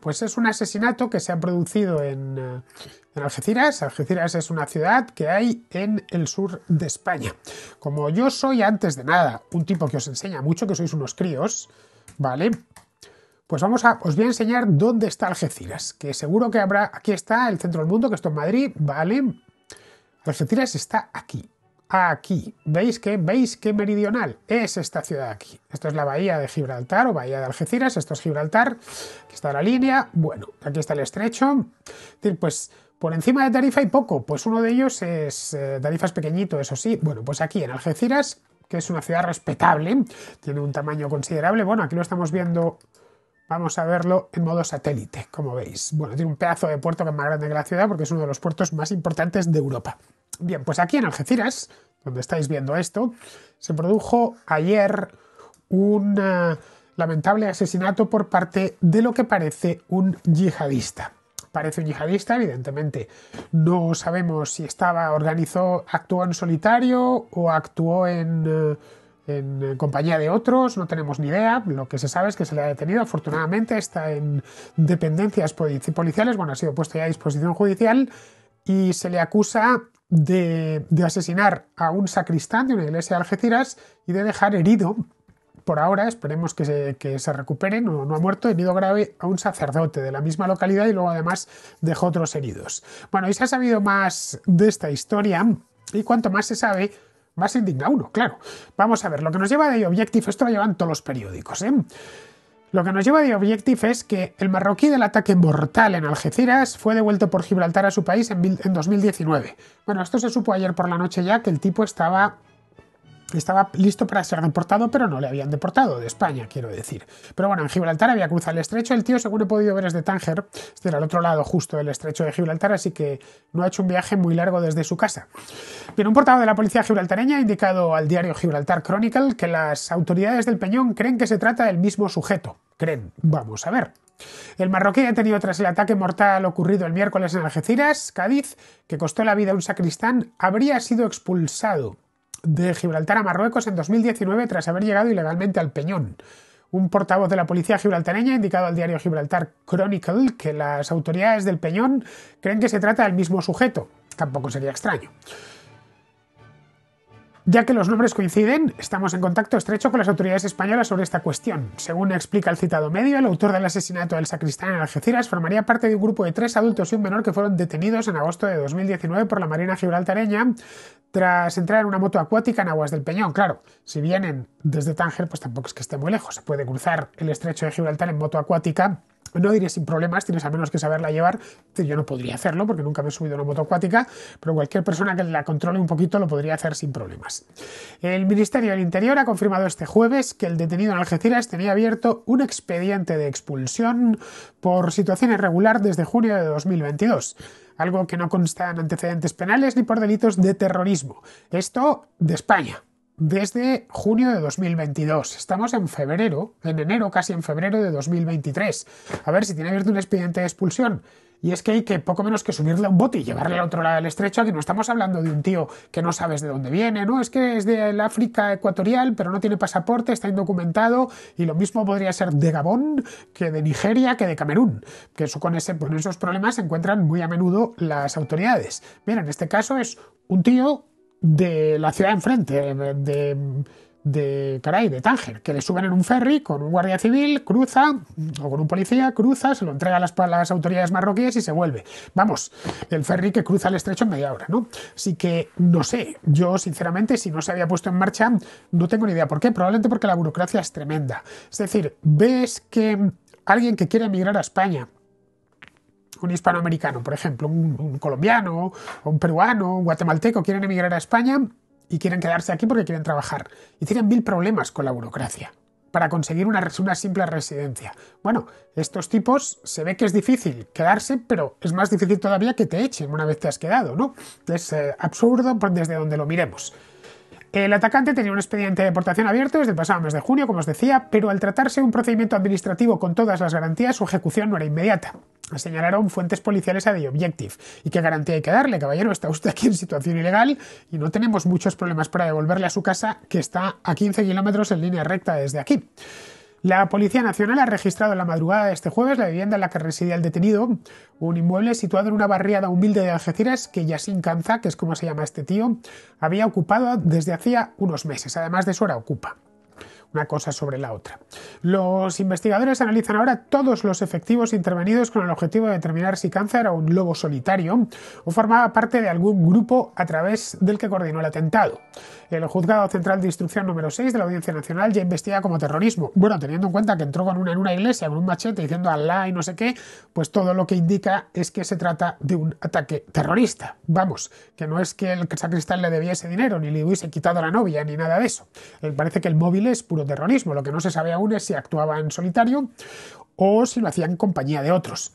pues es un asesinato que se ha producido eh, en, Algeciras. Algeciras es una ciudad que hay en el sur de España. Como yo soy, antes de nada, un tipo que os enseña mucho, que sois unos críos, ¿vale? Pues vamos a, os voy a enseñar dónde está Algeciras, que seguro que habrá, aquí está el centro del mundo, que esto es Madrid, ¿vale? Algeciras está aquí, aquí. ¿Veis que veis qué meridional es esta ciudad aquí? Esto es la bahía de Gibraltar o bahía de Algeciras, esto es Gibraltar, aquí está la línea, bueno, aquí está el estrecho. Pues por encima de Tarifa hay poco, pues uno de ellos es tarifas eh, Tarifa es pequeñito, eso sí. Bueno, pues aquí en Algeciras, que es una ciudad respetable, tiene un tamaño considerable, bueno, aquí lo estamos viendo Vamos a verlo en modo satélite, como veis. Bueno, tiene un pedazo de puerto que es más grande que la ciudad porque es uno de los puertos más importantes de Europa. Bien, pues aquí en Algeciras, donde estáis viendo esto, se produjo ayer un eh, lamentable asesinato por parte de lo que parece un yihadista. Parece un yihadista, evidentemente. No sabemos si estaba, organizado, actuó en solitario o actuó en... Eh, en compañía de otros, no tenemos ni idea. Lo que se sabe es que se le ha detenido, afortunadamente, está en dependencias policiales, bueno, ha sido puesto ya a disposición judicial y se le acusa de, asesinar a un sacristán de una iglesia de Algeciras y de dejar herido por ahora, esperemos que se, que recupere, no, ha muerto, herido grave a un sacerdote de la misma localidad y luego además dejó otros heridos. Bueno, y se ha sabido más de esta historia y cuanto más se sabe, más indigna uno, claro. Vamos a ver, lo que nos lleva de Objective, esto lo llevan todos los periódicos, ¿eh? Lo que nos lleva de Objective es que el marroquí del ataque mortal en Algeciras fue devuelto por Gibraltar a su país en 2019. Bueno, esto se supo ayer por la noche ya que el tipo estaba estaba listo para ser deportado, pero no le habían deportado de España, quiero decir. Pero bueno, en Gibraltar había cruzado el estrecho. El tío, según he podido ver, es de Tánger, este era otro lado justo del estrecho de Gibraltar, así que no ha hecho un viaje muy largo desde su casa. Bien, un portavoz de la policía gibraltareña ha indicado al diario Gibraltar Chronicle que las autoridades del Peñón creen que se trata del mismo sujeto. Creen, vamos a ver. El marroquí ha tenido tras el ataque mortal ocurrido el miércoles en Algeciras, Cádiz, que costó la vida a un sacristán, habría sido expulsado de Gibraltar a Marruecos en 2019 tras haber llegado ilegalmente al Peñón. Un portavoz de la policía gibraltareña ha indicado al diario Gibraltar Chronicle que las autoridades del Peñón creen que se trata del mismo sujeto. Tampoco sería extraño. Ya que los nombres coinciden, estamos en contacto estrecho con las autoridades españolas sobre esta cuestión. Según explica el citado medio, el autor del asesinato del sacristán en Algeciras formaría parte de un grupo de tres adultos y un menor que fueron detenidos en agosto de 2019 por la Marina Gibraltareña tras entrar en una moto acuática en aguas del Peñón. Claro, si vienen desde Tánger, pues tampoco es que esté muy lejos. Se puede cruzar el estrecho de Gibraltar en moto acuática. No diré sin problemas, tienes al menos que saberla llevar. Yo no podría hacerlo porque nunca me he subido a una moto acuática, pero cualquier persona que la controle un poquito lo podría hacer sin problemas. El Ministerio del Interior ha confirmado este jueves que el detenido en Algeciras tenía abierto un expediente de expulsión por situación irregular desde junio de 2022 algo que no consta en antecedentes penales ni por delitos de terrorismo. Esto de España, desde junio de 2022. Estamos en febrero, en enero, casi en febrero de 2023. A ver si tiene abierto un expediente de expulsión. Y es que hay que poco menos que subirle a un bote y llevarle al otro lado del estrecho. que no estamos hablando de un tío que no sabes de dónde viene, ¿no? Es que es del África ecuatorial, pero no tiene pasaporte, está indocumentado y lo mismo podría ser de Gabón que de Nigeria que de Camerún, que eso con, ese, con esos problemas se encuentran muy a menudo las autoridades. Mira, en este caso es un tío de la ciudad enfrente, de de, caray, de Tánger, que le suben en un ferry con un guardia civil, cruza, o con un policía, cruza, se lo entrega a las, autoridades marroquíes y se vuelve. Vamos, el ferry que cruza el estrecho en media hora, ¿no? Así que, no sé, yo sinceramente, si no se había puesto en marcha, no tengo ni idea por qué, probablemente porque la burocracia es tremenda. Es decir, ves que alguien que quiere emigrar a España, un hispanoamericano, por ejemplo, un, un colombiano, un peruano, un guatemalteco quieren emigrar a España, y quieren quedarse aquí porque quieren trabajar. Y tienen mil problemas con la burocracia para conseguir una, simple residencia. Bueno, estos tipos se ve que es difícil quedarse, pero es más difícil todavía que te echen una vez te has quedado, ¿no? Es eh, absurdo desde donde lo miremos. El atacante tenía un expediente de deportación abierto desde el pasado mes de junio, como os decía, pero al tratarse de un procedimiento administrativo con todas las garantías, su ejecución no era inmediata. Señalaron fuentes policiales a The Objective. ¿Y qué garantía hay que darle, caballero? Está usted aquí en situación ilegal y no tenemos muchos problemas para devolverle a su casa, que está a 15 kilómetros en línea recta desde aquí. La Policía Nacional ha registrado la madrugada de este jueves la vivienda en la que residía el detenido, un inmueble situado en una barriada humilde de Algeciras que Yasin Canza, que es como se llama este tío, había ocupado desde hacía unos meses, además de su hora ocupa una cosa sobre la otra. Los investigadores analizan ahora todos los efectivos intervenidos con el objetivo de determinar si Cáncer era un lobo solitario o formaba parte de algún grupo a través del que coordinó el atentado. El juzgado central de instrucción número 6 de la Audiencia Nacional ya investiga como terrorismo. Bueno, teniendo en cuenta que entró con una, en una iglesia con un machete diciendo Alá y no sé qué, pues todo lo que indica es que se trata de un ataque terrorista. Vamos, que no es que el sacristán le debiese dinero, ni le hubiese quitado la novia, ni nada de eso. Eh, parece que el móvil es terrorismo Lo que no se sabe aún es si actuaba en solitario o si lo hacía en compañía de otros.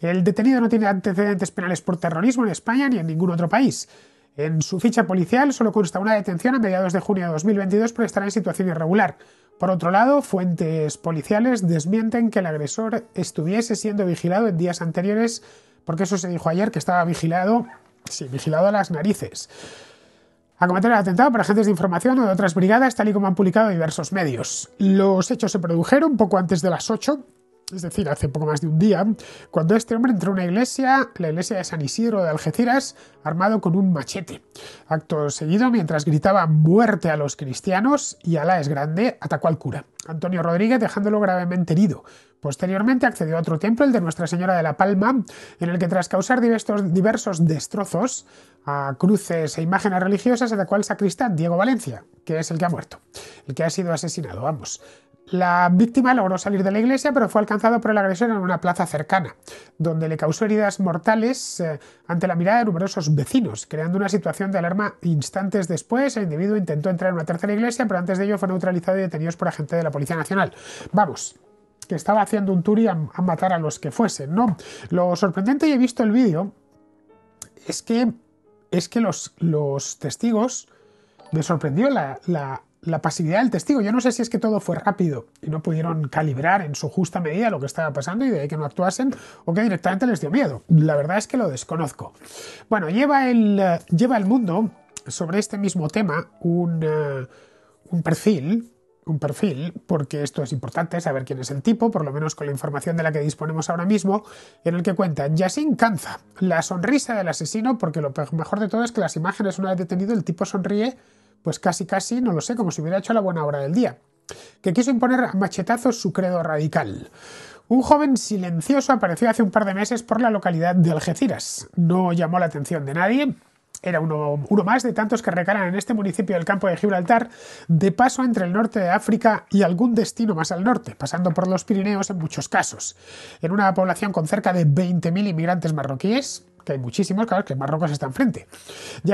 El detenido no tiene antecedentes penales por terrorismo en España ni en ningún otro país. En su ficha policial solo consta una detención a mediados de junio de 2022 por estar en situación irregular. Por otro lado, fuentes policiales desmienten que el agresor estuviese siendo vigilado en días anteriores, porque eso se dijo ayer que estaba vigilado, sí, vigilado a las narices a cometer el atentado por agentes de información o de otras brigadas, tal y como han publicado diversos medios. Los hechos se produjeron poco antes de las 8 es decir, hace poco más de un día, cuando este hombre entró en una iglesia, la iglesia de San Isidro de Algeciras, armado con un machete. Acto seguido, mientras gritaba muerte a los cristianos y la es grande, atacó al cura, Antonio Rodríguez, dejándolo gravemente herido. Posteriormente accedió a otro templo, el de Nuestra Señora de la Palma, en el que tras causar diversos, destrozos a cruces e imágenes religiosas atacó cual sacristán Diego Valencia, que es el que ha muerto, el que ha sido asesinado, vamos. La víctima logró salir de la iglesia, pero fue alcanzado por el agresor en una plaza cercana, donde le causó heridas mortales eh, ante la mirada de numerosos vecinos, creando una situación de alarma instantes después. El individuo intentó entrar en una tercera iglesia, pero antes de ello fue neutralizado y detenido por agente de la Policía Nacional. Vamos, que estaba haciendo un tour y a, matar a los que fuesen, ¿no? Lo sorprendente, y he visto el vídeo, es que, es que los, los testigos me sorprendió la, la, la, pasividad del testigo. Yo no sé si es que todo fue rápido y no pudieron calibrar en su justa medida lo que estaba pasando y de ahí que no actuasen o que directamente les dio miedo. La verdad es que lo desconozco. Bueno, lleva el, lleva el mundo sobre este mismo tema un, eh, un perfil un perfil, porque esto es importante, saber quién es el tipo, por lo menos con la información de la que disponemos ahora mismo, en el que cuenta Yasin canza la sonrisa del asesino, porque lo mejor de todo es que las imágenes, una vez detenido, el tipo sonríe, pues casi casi, no lo sé, como si hubiera hecho la buena hora del día, que quiso imponer a machetazos su credo radical. Un joven silencioso apareció hace un par de meses por la localidad de Algeciras. No llamó la atención de nadie, era uno, uno, más de tantos que recalan en este municipio del campo de Gibraltar, de paso entre el norte de África y algún destino más al norte, pasando por los Pirineos en muchos casos. En una población con cerca de 20.000 inmigrantes marroquíes, que hay muchísimos, claro, que Marruecos está enfrente.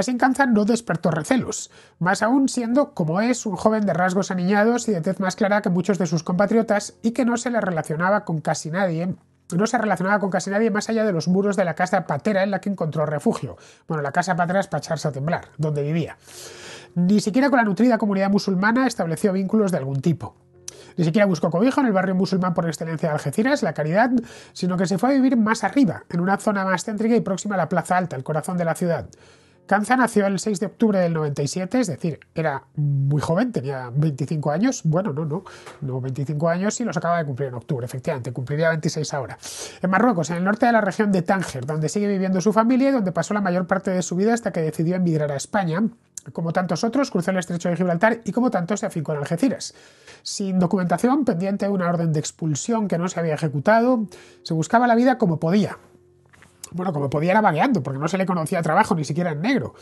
sin cansan no despertó recelos, más aún siendo, como es, un joven de rasgos aniñados y de tez más clara que muchos de sus compatriotas y que no se le relacionaba con casi nadie no se relacionaba con casi nadie más allá de los muros de la casa patera en la que encontró refugio. Bueno, la casa patera es para echarse a temblar, donde vivía. Ni siquiera con la nutrida comunidad musulmana estableció vínculos de algún tipo. Ni siquiera buscó cobijo en el barrio musulmán por excelencia de Algeciras, la caridad, sino que se fue a vivir más arriba, en una zona más céntrica y próxima a la Plaza Alta, el corazón de la ciudad. Kanza nació el 6 de octubre del 97, es decir, era muy joven, tenía 25 años. Bueno, no, no, no 25 años y los acaba de cumplir en octubre, efectivamente, cumpliría 26 ahora. En Marruecos, en el norte de la región de Tánger, donde sigue viviendo su familia y donde pasó la mayor parte de su vida hasta que decidió emigrar a España. Como tantos otros, cruzó el estrecho de Gibraltar y como tantos se afincó en Algeciras. Sin documentación, pendiente de una orden de expulsión que no se había ejecutado, se buscaba la vida como podía, bueno, como podía era vagueando, porque no se le conocía trabajo ni siquiera en negro.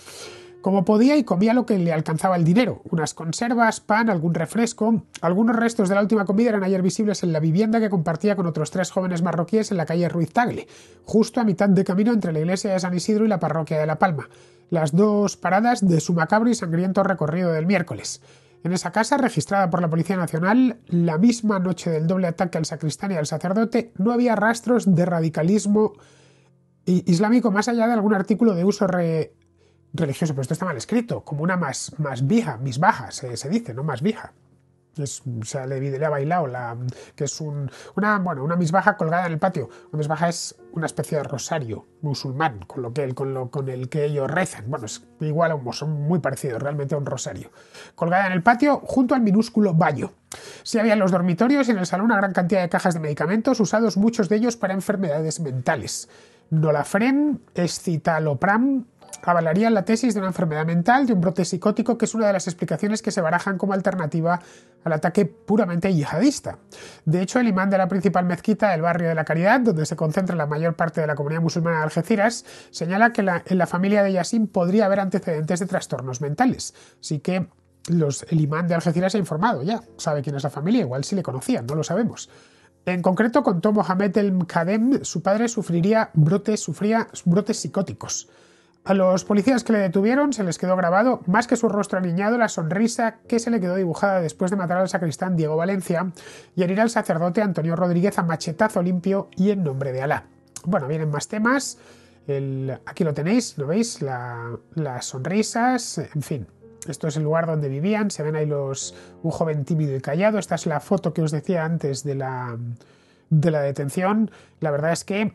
Como podía y comía lo que le alcanzaba el dinero, unas conservas, pan, algún refresco. Algunos restos de la última comida eran ayer visibles en la vivienda que compartía con otros tres jóvenes marroquíes en la calle Ruiz Tagle, justo a mitad de camino entre la iglesia de San Isidro y la parroquia de La Palma, las dos paradas de su macabro y sangriento recorrido del miércoles. En esa casa, registrada por la Policía Nacional, la misma noche del doble ataque al sacristán y al sacerdote, no había rastros de radicalismo islámico más allá de algún artículo de uso religioso, pero esto está mal escrito, como una más, más vieja mis bajas, eh, se, dice, ¿no? Más vieja es, le, ha bailado, la, que es una, misbaja colgada en el patio. Una misbaja es una especie de rosario musulmán, con, lo que, el que ellos rezan. Bueno, es igual a un, son muy parecidos realmente a un rosario. Colgada en el patio junto al minúsculo baño. Sí había en los dormitorios y en el salón una gran cantidad de cajas de medicamentos, usados muchos de ellos para enfermedades mentales. Nolafren, escitalopram, avalarían la tesis de una enfermedad mental, de un brote psicótico, que es una de las explicaciones que se barajan como alternativa al ataque puramente yihadista. De hecho, el imán de la principal mezquita del barrio de la Caridad, donde se concentra la mayor parte de la comunidad musulmana de Algeciras, señala que en la familia de Yassin podría haber antecedentes de trastornos mentales. Así que el imán de Algeciras ha informado ya, sabe quién es la familia, igual si le conocían, no lo sabemos. En concreto, contó Mohamed El Mkadem, su padre sufriría brotes, sufría brotes psicóticos. A los policías que le detuvieron se les quedó grabado, más que su rostro aniñado, la sonrisa que se le quedó dibujada después de matar al sacristán Diego Valencia y herir al sacerdote Antonio Rodríguez a machetazo limpio y en nombre de Alá. Bueno, vienen más temas. aquí lo tenéis, ¿lo veis? las sonrisas, en fin. Esto es el lugar donde vivían. Se ven ahí los, un joven tímido y callado. Esta es la foto que os decía antes de la, de la detención. La verdad es que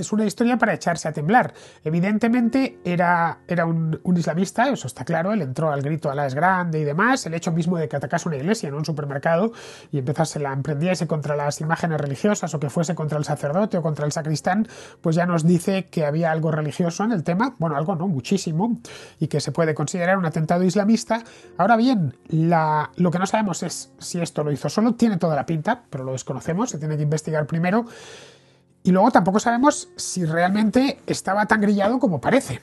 es una historia para echarse a temblar. Evidentemente era, era un, islamista, eso está claro, él entró al grito a es grande y demás, el hecho mismo de que atacase una iglesia, no un supermercado, y empezase la emprendiese contra las imágenes religiosas o que fuese contra el sacerdote o contra el sacristán, pues ya nos dice que había algo religioso en el tema, bueno, algo no, muchísimo, y que se puede considerar un atentado islamista. Ahora bien, la, lo que no sabemos es si esto lo hizo solo, tiene toda la pinta, pero lo desconocemos, se tiene que investigar primero. Y luego tampoco sabemos si realmente estaba tan grillado como parece.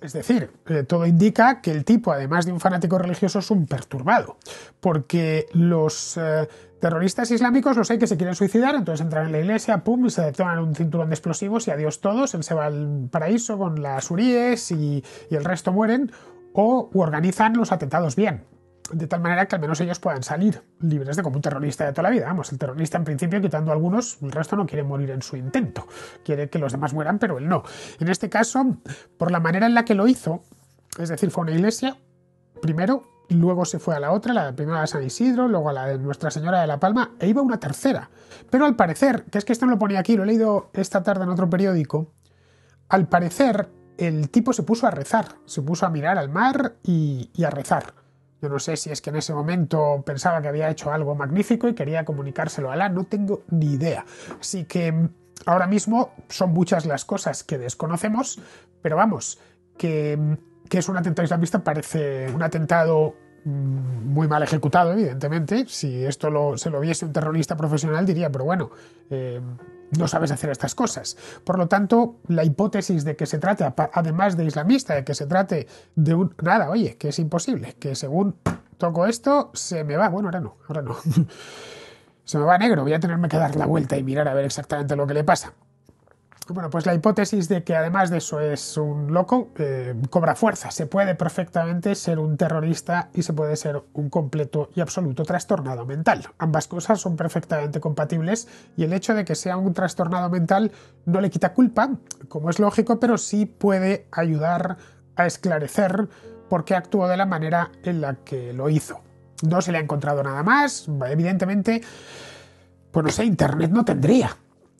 Es decir, todo indica que el tipo, además de un fanático religioso, es un perturbado, porque los eh, terroristas islámicos no sé que se quieren suicidar, entonces entran en la iglesia, pum, se detonan un cinturón de explosivos y adiós todos, él se va al paraíso con las huríes y, el resto mueren, o organizan los atentados bien, de tal manera que al menos ellos puedan salir libres de como un terrorista de toda la vida. Vamos, el terrorista en principio, quitando algunos, el resto no quiere morir en su intento. Quiere que los demás mueran, pero él no. En este caso, por la manera en la que lo hizo, es decir, fue una iglesia, primero, luego se fue a la otra, la primera de San Isidro, luego a la de Nuestra Señora de la Palma, e iba una tercera. Pero al parecer, que es que esto no lo ponía aquí, lo he leído esta tarde en otro periódico, al parecer el tipo se puso a rezar, se puso a mirar al mar y a rezar yo no sé si es que en ese momento pensaba que había hecho algo magnífico y quería comunicárselo a Alan, no tengo ni idea. Así que mm, ahora mismo son muchas las cosas que desconocemos, pero vamos, que, mm, es un atentado islamista parece un atentado mm, muy mal ejecutado, evidentemente. Si esto se lo viese un terrorista profesional, diría, pero bueno, eh, no sabes hacer estas cosas. Por lo tanto, la hipótesis de que se trate, además de islamista, de que se trate de un... Nada, oye, que es imposible, que según toco esto, se me va. Bueno, ahora no, ahora no. se me va negro, voy a tenerme que dar la vuelta y mirar a ver exactamente lo que le pasa. Bueno, pues la hipótesis de que además de eso es un loco eh, cobra fuerza. Se puede perfectamente ser un terrorista y se puede ser un completo y absoluto trastornado mental. Ambas cosas son perfectamente compatibles y el hecho de que sea un trastornado mental no le quita culpa, como es lógico, pero sí puede ayudar a esclarecer por qué actuó de la manera en la que lo hizo. No se le ha encontrado nada más, evidentemente, pues no sé, Internet no tendría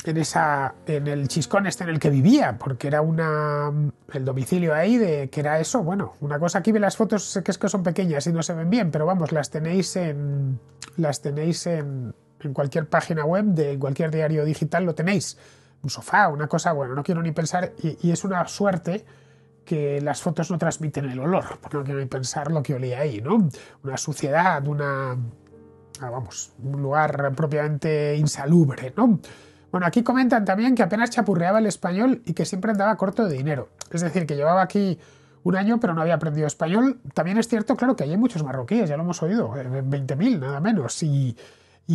en, esa, en el chiscón este en el que vivía, porque era una, el domicilio ahí, de que era eso, bueno, una cosa, aquí ve las fotos que es que son pequeñas y no se ven bien, pero vamos, las tenéis en, las tenéis en, cualquier página web, de cualquier diario digital lo tenéis, un sofá, una cosa, bueno, no quiero ni pensar, y, es una suerte que las fotos no transmiten el olor, porque no quiero ni pensar lo que olía ahí, ¿no? Una suciedad, una... Ah, vamos, un lugar propiamente insalubre, ¿no? Bueno, aquí comentan también que apenas chapurreaba el español y que siempre andaba corto de dinero. Es decir, que llevaba aquí un año pero no había aprendido español. También es cierto, claro, que hay muchos marroquíes, ya lo hemos oído, 20.000 eh, nada menos, y,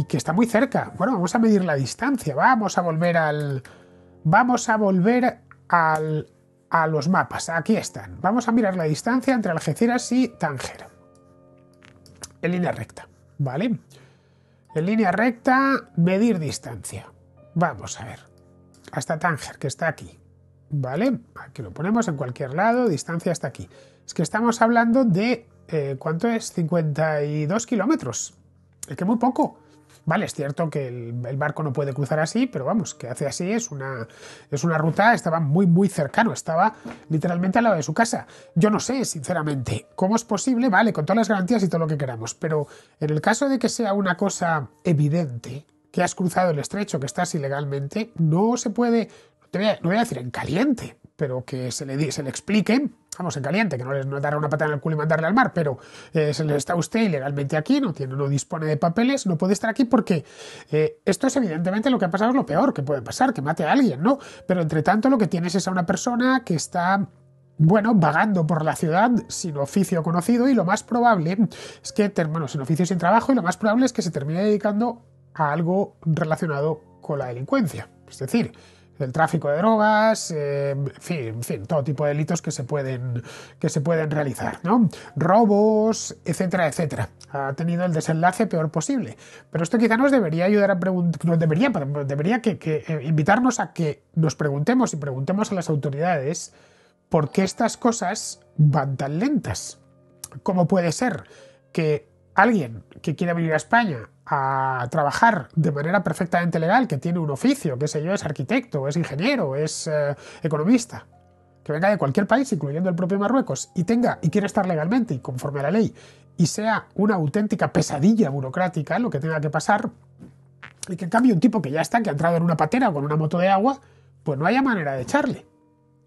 que está muy cerca. Bueno, vamos a medir la distancia, vamos a volver al... Vamos a volver al, a los mapas, aquí están. Vamos a mirar la distancia entre Algeciras y Tánger. En línea recta, ¿vale? En línea recta, medir distancia. Vamos a ver. Hasta Tánger, que está aquí. ¿Vale? Aquí lo ponemos en cualquier lado, distancia hasta aquí. Es que estamos hablando de... Eh, ¿Cuánto es? 52 kilómetros. Es que muy poco. Vale, es cierto que el, barco no puede cruzar así, pero vamos, que hace así es una, es una ruta, estaba muy, muy cercano, estaba literalmente al lado de su casa. Yo no sé, sinceramente, cómo es posible, vale, con todas las garantías y todo lo que queramos, pero en el caso de que sea una cosa evidente, que has cruzado el estrecho, que estás ilegalmente, no se puede, no, voy a, decir en caliente, pero que se le, se le explique, vamos, en caliente, que no les dará una patada en el culo y mandarle al mar, pero eh, se le está usted ilegalmente aquí, no, tiene, no dispone de papeles, no puede estar aquí porque eh, esto es evidentemente lo que ha pasado, es lo peor que puede pasar, que mate a alguien, ¿no? Pero entre tanto lo que tienes es a una persona que está bueno, vagando por la ciudad sin oficio conocido y lo más probable es que, bueno, sin oficio sin trabajo y lo más probable es que se termine dedicando a algo relacionado con la delincuencia, es decir, el tráfico de drogas, eh, en, fin, todo tipo de delitos que se pueden, que se pueden realizar, ¿no? robos, etcétera, etcétera. Ha tenido el desenlace peor posible. Pero esto quizá nos debería ayudar a preguntar, debería, debería que, eh, invitarnos a que nos preguntemos y preguntemos a las autoridades por qué estas cosas van tan lentas. ¿Cómo puede ser que alguien que quiera venir a España a trabajar de manera perfectamente legal, que tiene un oficio, que sé yo, es arquitecto, es ingeniero, es eh, economista, que venga de cualquier país, incluyendo el propio Marruecos, y tenga y quiere estar legalmente y conforme a la ley, y sea una auténtica pesadilla burocrática lo que tenga que pasar, y que en cambio un tipo que ya está, que ha entrado en una patera con una moto de agua, pues no haya manera de echarle.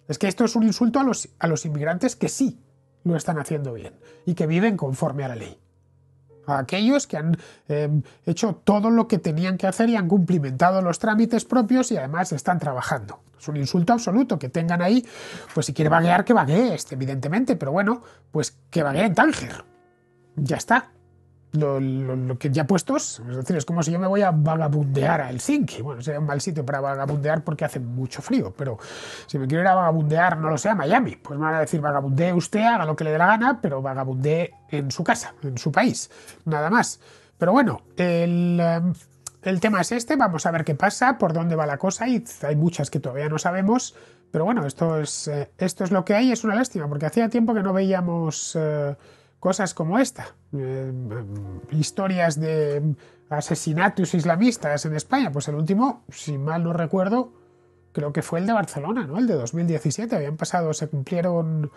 Es que esto es un insulto a los, a los inmigrantes que sí lo están haciendo bien y que viven conforme a la ley a aquellos que han eh, hecho todo lo que tenían que hacer y han cumplimentado los trámites propios y además están trabajando. Es un insulto absoluto que tengan ahí, pues si quiere vaguear, que vaguee, este, evidentemente, pero bueno, pues que vaguee en Tánger. Ya está lo, que ya puestos, es decir, es como si yo me voy a vagabundear a Helsinki. Bueno, sería un mal sitio para vagabundear porque hace mucho frío, pero si me quiero ir a vagabundear, no lo sé, a Miami, pues me van a decir vagabundee usted, haga lo que le dé la gana, pero vagabundee en su casa, en su país, nada más. Pero bueno, el, eh, tema es este, vamos a ver qué pasa, por dónde va la cosa, y hay muchas que todavía no sabemos, pero bueno, esto es, eh, esto es lo que hay, es una lástima, porque hacía tiempo que no veíamos... Eh, cosas como esta. Eh, historias de asesinatos islamistas en España. Pues el último, si mal no recuerdo, creo que fue el de Barcelona, ¿no? El de 2017. Habían pasado, se cumplieron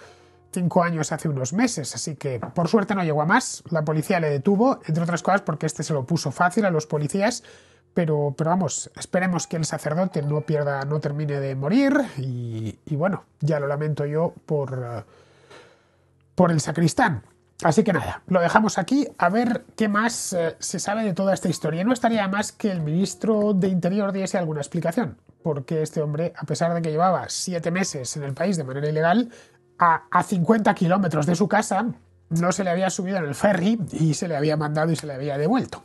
cinco años hace unos meses, así que por suerte no llegó a más. La policía le detuvo, entre otras cosas porque este se lo puso fácil a los policías. Pero, pero vamos, esperemos que el sacerdote no pierda, no termine de morir. Y, bueno, ya lo lamento yo por, eh, por el sacristán, Así que nada, lo dejamos aquí a ver qué más eh, se sabe de toda esta historia. No estaría más que el ministro de Interior diese alguna explicación, porque este hombre, a pesar de que llevaba siete meses en el país de manera ilegal, a, a 50 kilómetros de su casa, no se le había subido en el ferry y se le había mandado y se le había devuelto.